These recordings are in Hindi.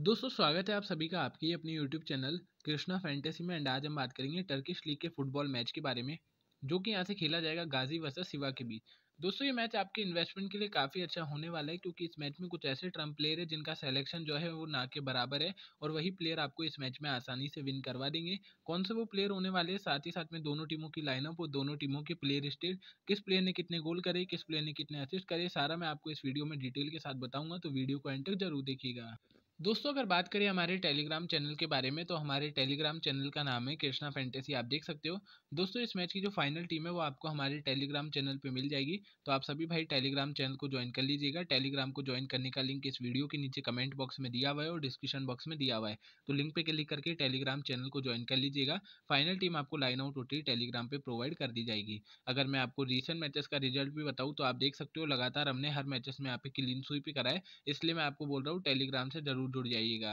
दोस्तों स्वागत है आप सभी का आपकी अपनी यूट्यूब चैनल कृष्णा फैंटेसी में एंड आज हम बात करेंगे टर्किश लीग के फुटबॉल मैच के बारे में जो कि यहाँ से खेला जाएगा गाजी वर्सेस सिवा के बीच दोस्तों ये मैच आपके इन्वेस्टमेंट के लिए काफ़ी अच्छा होने वाला है क्योंकि इस मैच में कुछ ऐसे ट्रम्प प्लेयर है जिनका सेलेक्शन जो है वो ना के बराबर है और वही प्लेयर आपको इस मैच में आसानी से विन करवा देंगे कौन से वो प्लेयर होने वाले हैं साथ ही साथ में दोनों टीमों की लाइनअप और दोनों टीमों के प्लेयर स्टेट किस प्लेयर ने कितने गोल करे किस प्लेयर ने कितने असिस्ट करे सारा मैं आपको इस वीडियो में डिटेल के साथ बताऊँगा तो वीडियो को एंटर जरूर देखिएगा दोस्तों अगर बात करें हमारे टेलीग्राम चैनल के बारे में तो हमारे टेलीग्राम चैनल का नाम है कृष्णा फैंटेसी आप देख सकते हो दोस्तों इस मैच की जो फाइनल टीम है वो आपको हमारे टेलीग्राम चैनल पे मिल जाएगी तो आप सभी भाई टेलीग्राम चैनल को ज्वाइन कर लीजिएगा टेलीग्राम को ज्वाइन करने का लिंक इस वीडियो के नीचे कमेंट बॉक्स में दिया हुआ है और डिस्क्रिप्शन बॉक्स में दिया हुआ है तो लिंक पर क्लिक करके टेलीग्राम चैनल को ज्वाइन कर लीजिएगा फाइनल टीम आपको लाइन आउट होती टेलीग्राम पर प्रोवाइड कर दी जाएगी अगर मैं आपको रिसेंट मैचेस का रिजल्ट भी बताऊँ तो आप देख सकते हो लगातार हमने हर मैचेस में आप क्लीन स्वीप ही कराए इसलिए मैं आपको बोल रहा हूँ टेलीग्राम से जरूर जरूर जाइएगा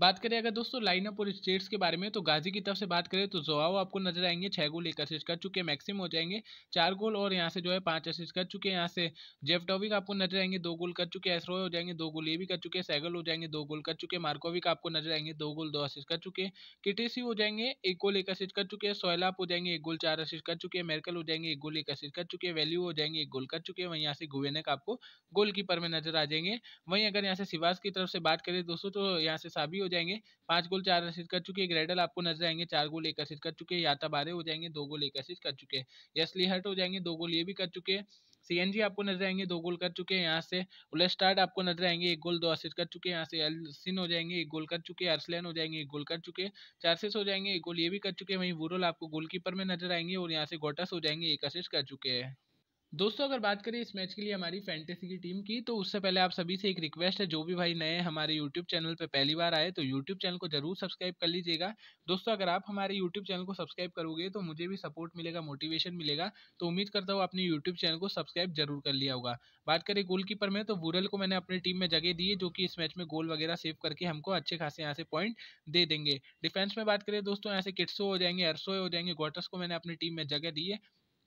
बात करें अगर दोस्तों लाइनअप और स्टेट्स के बारे में तो गाजी की तरफ से बात करें तो जोआओ आपको नजर आएंगे छह गोल एक असिस्ट कर चुके हैं मैक्सिम हो जाएंगे चार गोल और यहाँ से जो है पांच असिस्ट कर चुके हैं यहाँ से टॉविक आपको नजर आएंगे दो गोल कर चुके हैं एसरो हो जाएंगे दो गोल ये भी कर चुके हैं सैगल हो जाएंगे दो गोल कर चुके हैं मार्कोविक आपको नजर आएंगे दो गोल दो असिस्ट कर चुके हैं किटेसी हो जाएंगे एक गोल एक असिस्ट कर चुके हैं सोयलाप हो जाएंगे एक गोल चार असिस्ट कर चुके हैं मेरकल हो जाएंगे एक गोल एक असिस्ट कर चुके हैं वैल्यू हो जाएंगे एक गोल कर चुके हैं वहीं यहाँ से गुवेनक आपको गोल में नजर आ जाएंगे वहीं अगर यहाँ से सिवास की तरफ से बात करें दोस्तों तो यहाँ से साबी हो जाएंगे पांच गोल चार असिस्ट कर चुके हैं ग्रेडल आपको नजर आएंगे चार गोल एक असिस्ट कर चुके हैं याताबारे हो जाएंगे दो गोल एक असिस्ट कर चुके हैं यसली हट हो जाएंगे दो गोल ये भी कर चुके हैं सीएनजी आपको नजर आएंगे दो गोल कर चुके हैं यहाँ से उलस्टार्ट आपको नजर आएंगे एक गोल दो असिस्ट कर चुके हैं यहाँ से एलसिन हो जाएंगे एक गोल कर चुके हैं हो जाएंगे एक गोल कर चुके हैं चार्सेस हो जाएंगे एक गोल ये भी कर चुके हैं वहीं वूरल आपको गोलकीपर में नजर आएंगे और यहाँ से गोटस हो जाएंगे एक असिस्ट कर चुके हैं दोस्तों अगर बात करें इस मैच के लिए हमारी फैंटेसी की टीम की तो उससे पहले आप सभी से एक रिक्वेस्ट है जो भी भाई नए हमारे यूट्यूब चैनल पर पहली बार आए तो यूट्यूब चैनल को जरूर सब्सक्राइब कर लीजिएगा दोस्तों अगर आप हमारे यूट्यूब चैनल को सब्सक्राइब करोगे तो मुझे भी सपोर्ट मिलेगा मोटिवेशन मिलेगा तो उम्मीद करता हूँ अपने यूट्यूब चैनल को सब्सक्राइब जरूर कर लिया होगा बात करें गोलकीपर में तो बुरल को मैंने अपनी टीम में जगह दी है जो कि इस मैच में गोल वगैरह सेव करके हमको अच्छे खासे यहाँ से पॉइंट दे देंगे डिफेंस में बात करें दोस्तों यहाँ से किट्सो हो जाएंगे अरसो हो जाएंगे गोटस को मैंने अपनी टीम में जगह दी है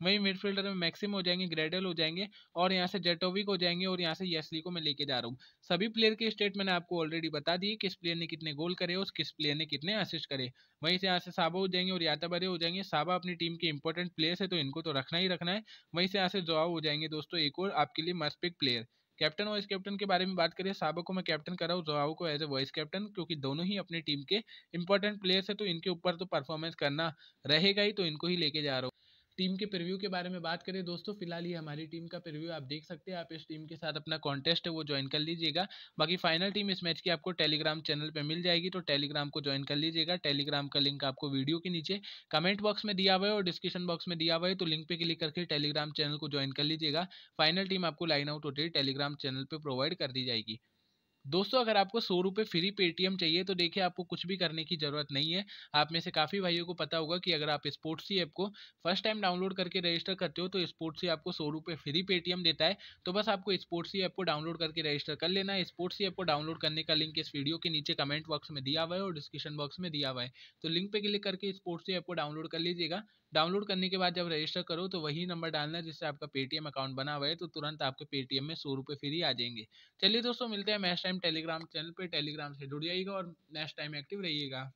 वहीं मिडफील्डर में मैक्सिम हो जाएंगे ग्रेडल हो जाएंगे और यहाँ से जेटोविक हो जाएंगे और यहाँ से यसली को मैं लेके जा रहा हूँ सभी प्लेयर के स्टेट मैंने आपको ऑलरेडी बता दी किस प्लेयर ने कितने गोल करे और किस प्लेयर ने कितने असिस्ट करे वहीं से यहाँ से साबा हो जाएंगे और याताबरे हो जाएंगे साबा अपनी टीम के इंपॉर्टेंट प्लेयर्स है तो इनको तो रखना ही रखना है वहीं से यहाँ से जवाब हो जाएंगे दोस्तों एक और आपके लिए must pick player captain vice captain के बारे में बात करें साबा को मैं कैप्टन कर रहा हूँ जोआओ को एज ए वाइस कैप्टन क्योंकि दोनों ही अपनी टीम के इंपॉर्टेंट प्लेयर्स है तो इनके ऊपर तो परफॉर्मेंस करना रहेगा ही तो इनको ही लेके जा रहा हूँ टीम के प्रिव्यू के बारे में बात करें दोस्तों फिलहाल ही हमारी टीम का प्रिव्यू आप देख सकते हैं आप इस टीम के साथ अपना कॉन्टेस्ट है वो ज्वाइन कर लीजिएगा बाकी फाइनल टीम इस मैच की आपको टेलीग्राम चैनल पर मिल जाएगी तो टेलीग्राम को ज्वाइन कर लीजिएगा टेलीग्राम का लिंक आपको वीडियो के नीचे कमेंट बॉक्स में दिया हुआ है और डिस्क्रिप्शन बॉक्स में दिया हुआ है तो लिंक पर क्लिक करके टेलीग्राम चैनल को ज्वाइन कर लीजिएगा फाइनल टीम आपको लाइन आउट होते टेलीग्राम चैनल पर प्रोवाइड कर दी जाएगी दोस्तों अगर आपको सौ रुपये फ्री पेटीएम चाहिए तो देखिए आपको कुछ भी करने की ज़रूरत नहीं है आप में से काफ़ी भाइयों को पता होगा कि अगर आप स्पोर्ट्स ही ऐप को फर्स्ट टाइम डाउनलोड करके रजिस्टर करते हो तो स्पोर्ट्स ही आपको सौ रुपये फ्री पेटीएम देता है तो बस आपको स्पोर्ट्स ही ऐप को डाउनलोड करके रजिस्टर कर लेना है स्पोर्ट्स ही ऐप को डाउनलोड करने का लिंक इस वीडियो के नीचे कमेंट बॉक्स में दिया हुआ है और डिस्क्रिप्शन बॉक्स में दिया हुआ है तो लिंक पर क्लिक करके स्पोर्ट्स ही ऐप को डाउनलोड कर लीजिएगा डाउनलोड करने के बाद जब रजिस्टर करो तो वही नंबर डालना जिससे आपका पेटीएम अकाउंट बना हुआ है तो तुरंत आपके पेटीएम में सौ रुपये फ्री आ जाएंगे चलिए दोस्तों मिलते हैं मैस्ट टाइम टेलीग्राम चैनल पे टेलीग्राम से जुड़ जाइएगा और नेक्स्ट टाइम एक्टिव रहिएगा